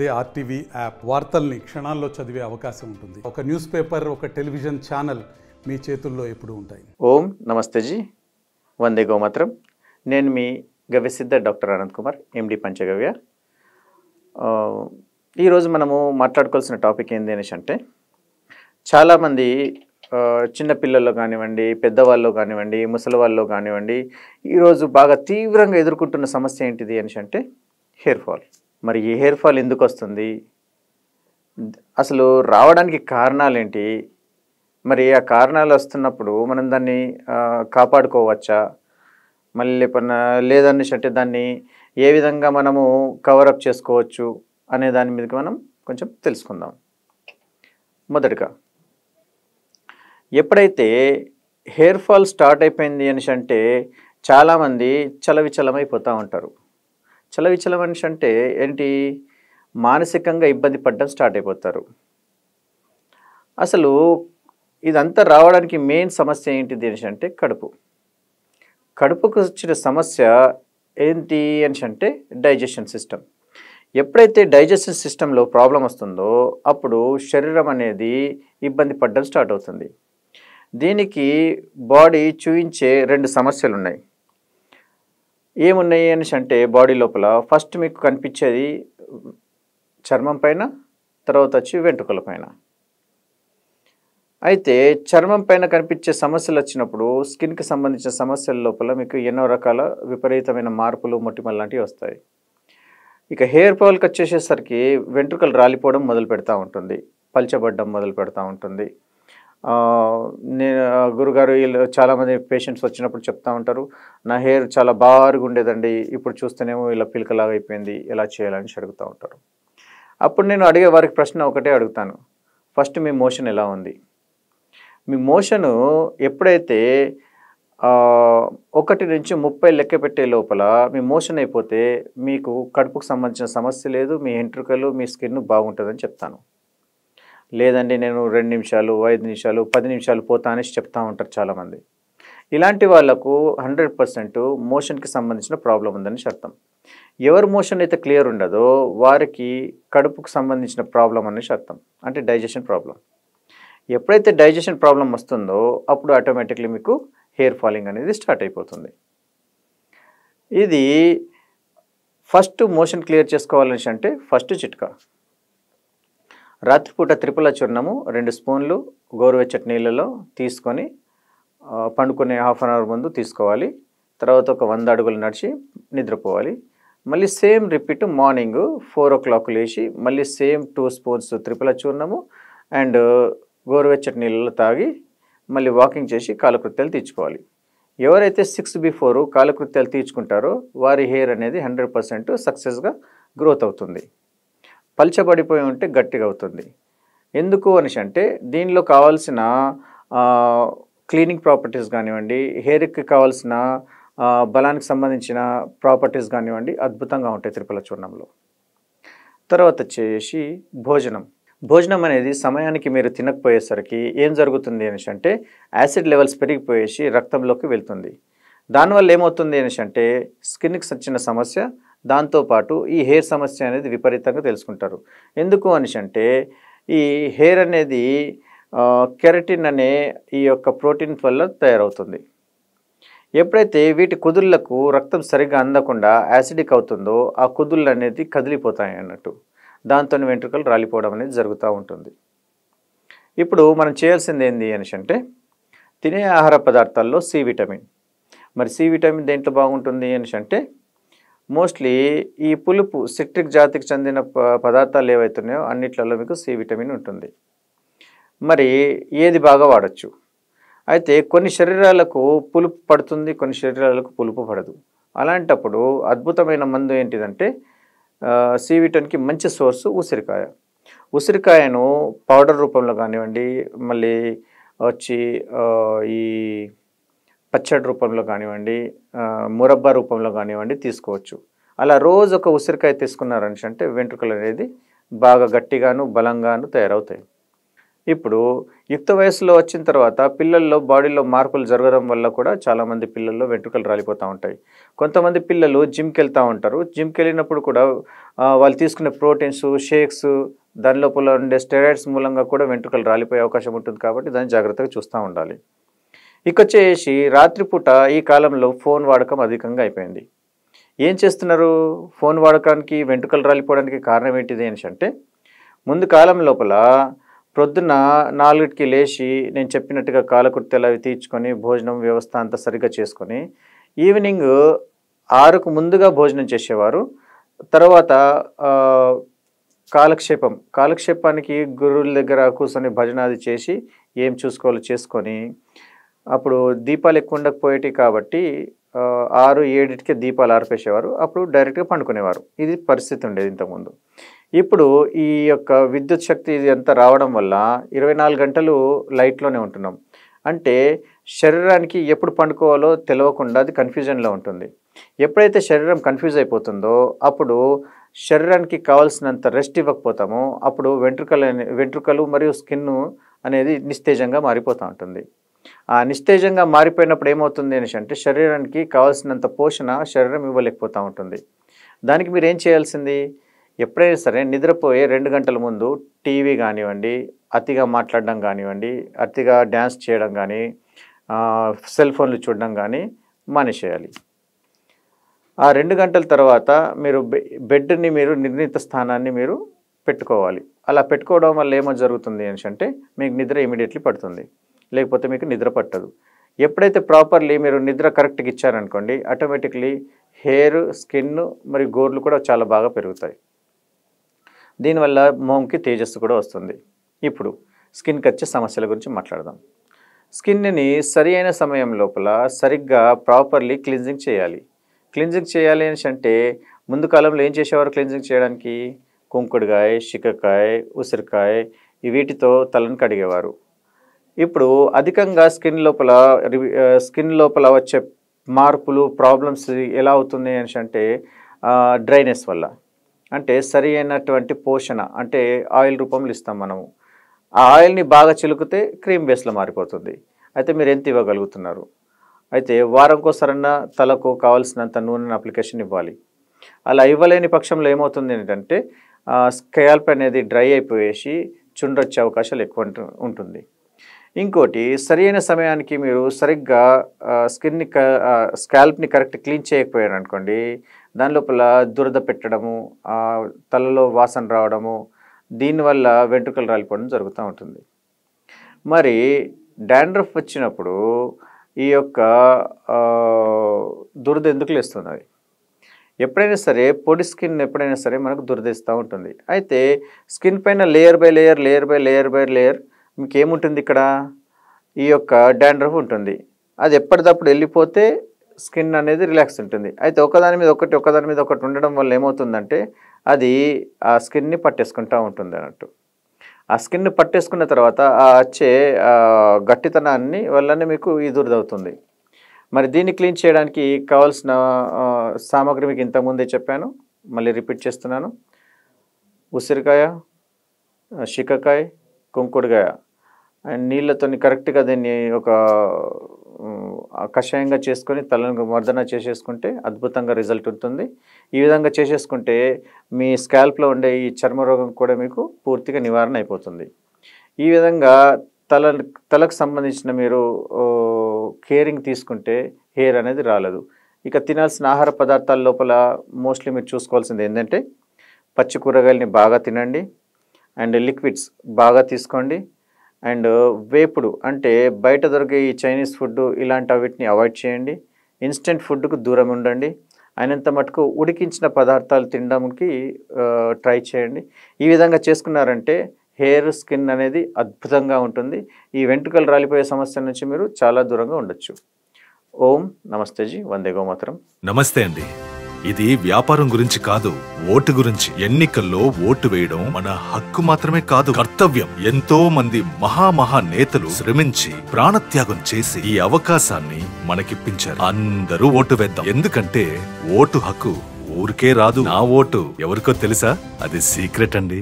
అదే RTV app వార్తల్ని క్షణాల్లో చదివే అవకాశం ఉంటుంది ఒక న్యూస్ పేపర్ ఒక టెలివిజన్ ఛానల్ మీ చేతుల్లో ఎప్పుడు ఉంటాయి ఓం నమస్తే జీ వందే గోమాత్రం నేను మీ గవ్యసిద్ధ డాక్టర్ అనంత్ కుమార్ ఎండి పంచగవ్య ఈరోజు మనము మాట్లాడుకోవాల్సిన టాపిక్ ఏంది అనేసి అంటే చాలామంది చిన్నపిల్లల్లో కానివ్వండి పెద్దవాళ్ళు కానివ్వండి ముసలి వాళ్ళు కానివ్వండి ఈరోజు బాగా తీవ్రంగా ఎదుర్కొంటున్న సమస్య ఏంటిది అనేసి అంటే హెయిర్ ఫాల్ మరి ఈ హెయిర్ ఫాల్ ఎందుకు వస్తుంది అసలు రావడానికి కారణాలు ఏంటి మరి ఆ కారణాలు వస్తున్నప్పుడు మనం దాన్ని కాపాడుకోవచ్చా మళ్ళీ పన్న అంటే దాన్ని ఏ విధంగా మనము కవరప్ చేసుకోవచ్చు అనే దాని మీదకి మనం కొంచెం తెలుసుకుందాం మొదటగా ఎప్పుడైతే హెయిర్ ఫాల్ స్టార్ట్ అయిపోయింది అనేసి అంటే చాలామంది చలవిచలమైపోతూ ఉంటారు చలవిచల మనిషి అంటే ఏంటి మానసికంగా ఇబ్బంది పడడం స్టార్ట్ అయిపోతారు అసలు ఇదంతా రావడానికి మెయిన్ సమస్య ఏంటి అని అంటే కడుపు కడుపుకు వచ్చిన సమస్య ఏంటి అని అంటే డైజెషన్ సిస్టమ్ ఎప్పుడైతే డైజెషన్ సిస్టంలో ప్రాబ్లం వస్తుందో అప్పుడు శరీరం అనేది ఇబ్బంది పడడం స్టార్ట్ అవుతుంది దీనికి బాడీ చూయించే రెండు సమస్యలు ఉన్నాయి ఏమున్నాయి అనేసి అంటే బాడీ లోపల ఫస్ట్ మీకు కనిపించేది చర్మం పైన తర్వాత వచ్చి వెంట్రుకల పైన అయితే చర్మం పైన కనిపించే సమస్యలు వచ్చినప్పుడు స్కిన్కి సంబంధించిన సమస్యల లోపల మీకు ఎన్నో రకాల విపరీతమైన మార్పులు మొటిమలు లాంటివి వస్తాయి ఇక హెయిర్ ఫాల్కి వచ్చేసేసరికి వెంట్రుకలు రాలిపోవడం మొదలు పెడతా ఉంటుంది పలచబడ్డం మొదలు పెడతా ఉంటుంది నేను గురుగారు వీళ్ళు చాలామంది పేషెంట్స్ వచ్చినప్పుడు చెప్తూ ఉంటారు నా హెయిర్ చాలా బారుగా ఉండేదండి ఇప్పుడు చూస్తేనేమో ఇలా పిలకలాగా అయిపోయింది ఎలా చేయాలని అడుగుతూ ఉంటారు అప్పుడు నేను అడిగే వారికి ప్రశ్న ఒకటే అడుగుతాను ఫస్ట్ మీ మోషన్ ఎలా ఉంది మీ మోషను ఎప్పుడైతే ఒకటి నుంచి ముప్పై లెక్క పెట్టే లోపల మీ మోషన్ అయిపోతే మీకు కడుపుకు సంబంధించిన సమస్య లేదు మీ ఎంట్రుకలు మీ స్కిన్ బాగుంటుందని చెప్తాను లేదండి నేను రెండు నిమిషాలు ఐదు నిమిషాలు పది నిమిషాలు పోతా అనేసి చెప్తూ ఉంటారు చాలామంది ఇలాంటి వాళ్లకు హండ్రెడ్ పర్సెంట్ మోషన్కి సంబంధించిన ప్రాబ్లం ఉందని అర్థం ఎవరి మోషన్ అయితే క్లియర్ ఉండదో వారికి కడుపుకు సంబంధించిన ప్రాబ్లం అనేసి అర్థం అంటే డైజెషన్ ప్రాబ్లం ఎప్పుడైతే డైజెషన్ ప్రాబ్లం వస్తుందో అప్పుడు ఆటోమేటిక్లీ మీకు హెయిర్ ఫాలింగ్ అనేది స్టార్ట్ అయిపోతుంది ఇది ఫస్ట్ మోషన్ క్లియర్ చేసుకోవాలని అంటే ఫస్ట్ చిట్కా రాత్రిపూట త్రిపుల చూర్ణము రెండు స్పూన్లు గోరువెచ్చటి నీళ్ళలో తీసుకొని పండుకునే హాఫ్ అన్ అవర్ ముందు తీసుకోవాలి తర్వాత ఒక వంద అడుగులు నడిచి నిద్రపోవాలి మళ్ళీ same repeat morning four o'clock లేచి మళ్ళీ సేమ్ టూ స్పూన్స్ త్రిపుల చూర్ణము అండ్ గోరువెచ్చటి నీళ్ళలో తాగి మళ్ళీ వాకింగ్ చేసి కాలకృత్యాలు తీర్చుకోవాలి ఎవరైతే సిక్స్ బిఫోర్ కాలకృత్యాలు తీర్చుకుంటారో వారి హెయిర్ అనేది హండ్రెడ్ పర్సెంట్ సక్సెస్గా గ్రోత్ అవుతుంది పలిచబడిపోయి ఉంటే గట్టిగా అవుతుంది ఎందుకు అనేసి అంటే దీనిలో కావాల్సిన క్లీనింగ్ ప్రాపర్టీస్ కానివ్వండి హెయిర్కి కావాల్సిన బలానికి సంబంధించిన ప్రాపర్టీస్ కానివ్వండి అద్భుతంగా ఉంటాయి తిరుపతి చూర్ణంలో తర్వాత వచ్చేసి భోజనం భోజనం అనేది సమయానికి మీరు తినకపోయేసరికి ఏం జరుగుతుంది అనేసి అంటే యాసిడ్ లెవెల్స్ పెరిగిపోయేసి రక్తంలోకి వెళ్తుంది దానివల్ల ఏమవుతుంది అనేసి అంటే స్కిన్కి వచ్చిన సమస్య దాంతోపాటు ఈ హెయిర్ సమస్య అనేది విపరీతంగా తెలుసుకుంటారు ఎందుకు అనిసి అంటే ఈ హెయిర్ అనేది కెరటిన్ అనే ఈ యొక్క ప్రోటీన్ వల్ల తయారవుతుంది ఎప్పుడైతే వీటి కుదుళ్లకు రక్తం సరిగ్గా అందకుండా యాసిడిక్ అవుతుందో ఆ కుదుళ్ళు అనేది కదిలిపోతాయి అన్నట్టు దాంతో వెంట్రుకలు రాలిపోవడం అనేది జరుగుతూ ఉంటుంది ఇప్పుడు మనం చేయాల్సింది ఏంది అనేసి అంటే తినే ఆహార పదార్థాల్లో సి విటమిన్ మరి సి విటమిన్ దేంట్లో బాగుంటుంది అనేసి అంటే మోస్ట్లీ ఈ పులుపు సిట్రిక్ జాతికి చెందిన పదార్థాలు ఏవైతున్నాయో అన్నిట్లలో మీకు సి విటమిన్ ఉంటుంది మరి ఏది బాగా వాడచ్చు అయితే కొన్ని శరీరాలకు పులుపు పడుతుంది కొన్ని శరీరాలకు పులుపు పడదు అలాంటప్పుడు అద్భుతమైన మందు ఏంటిదంటే సి విటమిన్కి మంచి సోర్సు ఉసిరికాయ ఉసిరికాయను పౌడర్ రూపంలో కానివ్వండి మళ్ళీ వచ్చి ఈ పచ్చడి రూపంలో కానివ్వండి మురబ్బా రూపంలో కానివ్వండి తీసుకోవచ్చు అలా రోజు ఒక ఉసిరికాయ తీసుకున్నారని అంటే వెంట్రుకలు అనేది బాగా గట్టిగాను బలంగాను తయారవుతాయి ఇప్పుడు యుక్త వయసులో వచ్చిన తర్వాత పిల్లల్లో బాడీలో మార్పులు జరగడం వల్ల కూడా చాలామంది పిల్లల్లో వెంట్రుకలు రాలిపోతూ ఉంటాయి కొంతమంది పిల్లలు జిమ్కి వెళ్తూ ఉంటారు జిమ్కి వెళ్ళినప్పుడు కూడా వాళ్ళు తీసుకునే ప్రోటీన్స్ షేక్స్ దాని లోపల ఉండే స్టెరాయిడ్స్ మూలంగా కూడా వెంట్రుకలు రాలిపోయే అవకాశం ఉంటుంది కాబట్టి దాన్ని జాగ్రత్తగా చూస్తూ ఉండాలి ఇకొచ్చేసి రాత్రిపూట ఈ కాలంలో ఫోన్ వాడకం అధికంగా అయిపోయింది ఏం చేస్తున్నారు ఫోన్ వాడకానికి వెంట్రుకలు రాలిపోవడానికి కారణం ఏంటిది అనేసి అంటే ముందు కాలం లోపల ప్రొద్దున నాలుగిటికి లేచి నేను చెప్పినట్టుగా కాలకుర్తి అవి తీర్చుకొని భోజనం వ్యవస్థ అంతా సరిగ్గా చేసుకొని ఈవినింగ్ ఆరుకు ముందుగా భోజనం చేసేవారు తర్వాత కాలక్షేపం కాలక్షేపానికి గురువుల దగ్గర కూర్చొని భజనాది చేసి ఏం చూసుకోవాలో చేసుకొని అప్పుడు దీపాలు ఎక్కువ ఉండకపోయేటి కాబట్టి ఆరు ఏడింటికి దీపాలు ఆర్పేసేవారు అప్పుడు డైరెక్ట్గా పండుకునేవారు ఇది పరిస్థితి ఉండేది ఇంతకుముందు ఇప్పుడు ఈ యొక్క విద్యుత్ శక్తి అంతా రావడం వల్ల ఇరవై నాలుగు గంటలు లైట్లోనే ఉంటున్నాం అంటే శరీరానికి ఎప్పుడు పండుకోవాలో తెలియకుండా అది కన్ఫ్యూజన్లో ఉంటుంది ఎప్పుడైతే శరీరం కన్ఫ్యూజ్ అయిపోతుందో అప్పుడు శరీరానికి కావాల్సినంత రెస్ట్ ఇవ్వకపోతామో అప్పుడు వెంట్రుకలు వెంట్రుకలు మరియు స్కిన్ అనేది నిస్తేజంగా మారిపోతూ ఉంటుంది ఆ నిస్తేజంగా మారిపోయినప్పుడు ఏమవుతుంది అనేసి అంటే శరీరానికి కావాల్సినంత పోషణ శరీరం ఇవ్వలేకపోతూ ఉంటుంది దానికి మీరు ఏం చేయాల్సింది ఎప్పుడైనా సరే నిద్రపోయే రెండు గంటల ముందు టీవీ కానివ్వండి అతిగా మాట్లాడడం కానివ్వండి అతిగా డ్యాన్స్ చేయడం కానీ సెల్ ఫోన్లు చూడడం కానీ మానేసేయాలి ఆ రెండు గంటల తర్వాత మీరు బెడ్ని మీరు నిర్ణీత స్థానాన్ని మీరు పెట్టుకోవాలి అలా పెట్టుకోవడం వల్ల ఏమో జరుగుతుంది అంటే మీకు నిద్ర ఇమీడియట్లీ పడుతుంది లేకపోతే మీకు నిద్ర పట్టదు ఎప్పుడైతే ప్రాపర్లీ మీరు నిద్ర కరెక్ట్గా ఇచ్చారనుకోండి ఆటోమేటిక్లీ హెయిర్ స్కిన్ మరియు గోర్లు కూడా చాలా బాగా పెరుగుతాయి దీనివల్ల మోంకి తేజస్సు కూడా వస్తుంది ఇప్పుడు స్కిన్కి వచ్చే సమస్యల గురించి మాట్లాడదాం స్కిన్ని సరి అయిన సమయం లోపల సరిగ్గా ప్రాపర్లీ క్లిన్జింగ్ చేయాలి క్లిన్జింగ్ చేయాలి అని అంటే ముందు కాలంలో ఏం చేసేవారు క్లిన్జింగ్ చేయడానికి కుంకుడుకాయ చిక్కకాయ ఉసిరికాయ వీటితో తలను కడిగేవారు ఇప్పుడు అధికంగా స్కిన్ లోపల స్కిన్ లోపల వచ్చే మార్పులు ప్రాబ్లమ్స్ ఎలా అవుతుంది అని అంటే డ్రైనెస్ వల్ల అంటే సరి అయినటువంటి పోషణ అంటే ఆయిల్ రూపంలో ఇస్తాం మనము ఆ ఆయిల్ని బాగా చిలుకితే క్రీమ్ బేస్లో మారిపోతుంది అయితే మీరు ఎంత ఇవ్వగలుగుతున్నారు అయితే వారంకోసారన్నా తలకు కావాల్సినంత నూనె అప్లికేషన్ ఇవ్వాలి అలా ఇవ్వలేని పక్షంలో ఏమవుతుంది ఏంటంటే స్కాల్ప్ అనేది డ్రై అయిపోయేసి చుండ్రొచ్చే అవకాశాలు ఎక్కువ ఉంటుంది ఇంకోటి సరైన సమయానికి మీరు సరిగ్గా స్కిన్ని స్కాల్ప్ని కరెక్ట్ క్లీన్ చేయకపోయారు అనుకోండి దాని లోపల దురద పెట్టడము తలలో వాసన రావడము దీనివల్ల వెంట్రుకలు రాలిపోవడం జరుగుతూ ఉంటుంది మరి డాండ్రఫ్ వచ్చినప్పుడు ఈ యొక్క దురద ఎందుకు లేస్తుంది ఎప్పుడైనా సరే పొడి స్కిన్ ఎప్పుడైనా సరే మనకు దురదిస్తూ ఉంటుంది అయితే స్కిన్ పైన layer by layer layer by layer by layer ఇంకేముంటుంది ఇక్కడ ఈ యొక్క డాండ్రఫ్ ఉంటుంది అది ఎప్పటికప్పుడు వెళ్ళిపోతే స్కిన్ అనేది రిలాక్స్ ఉంటుంది అయితే ఒకదాని మీద ఒకటి ఒకదాని మీద ఒకటి ఉండడం వల్ల ఏమవుతుందంటే అది ఆ స్కిన్ని పట్టేసుకుంటూ ఉంటుంది అన్నట్టు ఆ స్కిన్ పట్టేసుకున్న తర్వాత ఆ వచ్చే గట్టితనాన్ని వల్లనే మీకు ఈ దురదవుతుంది మరి దీన్ని క్లీన్ చేయడానికి కావాల్సిన సామాగ్రి మీకు ఇంతకుముందే చెప్పాను మళ్ళీ రిపీట్ చేస్తున్నాను ఉసిరికాయ శికకాయ కుంకుడుకాయ అండ్ నీళ్ళతోని కరెక్ట్గా దాన్ని ఒక కషాయంగా చేసుకొని తలను మర్దన చేసేసుకుంటే అద్భుతంగా రిజల్ట్ ఉంటుంది ఈ విధంగా చేసేసుకుంటే మీ స్కాల్ప్లో ఉండే ఈ చర్మ రోగం కూడా మీకు పూర్తిగా నివారణ అయిపోతుంది ఈ విధంగా తల తలకు సంబంధించిన మీరు కేరింగ్ తీసుకుంటే హెయిర్ అనేది రాలేదు ఇక తినాల్సిన ఆహార పదార్థాల లోపల మోస్ట్లీ మీరు చూసుకోవాల్సింది ఏంటంటే పచ్చి కూరగాయలని బాగా తినండి అండ్ లిక్విడ్స్ బాగా తీసుకోండి అండ్ వేపుడు అంటే బయట దొరికే ఈ చైనీస్ ఫుడ్ ఇలాంటి వాటిని అవాయిడ్ చేయండి ఇన్స్టెంట్ ఫుడ్కు దూరం ఉండండి అయినంత మటుకు ఉడికించిన పదార్థాలు తినడానికి ట్రై చేయండి ఈ విధంగా చేసుకున్నారంటే హెయిర్ స్కిన్ అనేది అద్భుతంగా ఉంటుంది ఈ వెంట్రుకలు రాలిపోయే సమస్య నుంచి మీరు చాలా దూరంగా ఉండొచ్చు ఓం నమస్తే జీ వందే గోమాత్రం నమస్తే అండి ఇది వ్యాపారం గురించి కాదు ఓటు గురించి ఎన్నికల్లో ఓటు వేయడం మన హక్కు మాత్రమే కాదు కర్తవ్యం ఎంతో మంది మహామహా నేతలు శ్రమించి ప్రాణత్యాగం చేసి ఈ అవకాశాన్ని మనకిప్పించారు అందరూ ఓటు వేద్దాం ఎందుకంటే ఓటు హక్కు ఊరికే రాదు నా ఓటు ఎవరికో తెలుసా అది సీక్రెట్ అండి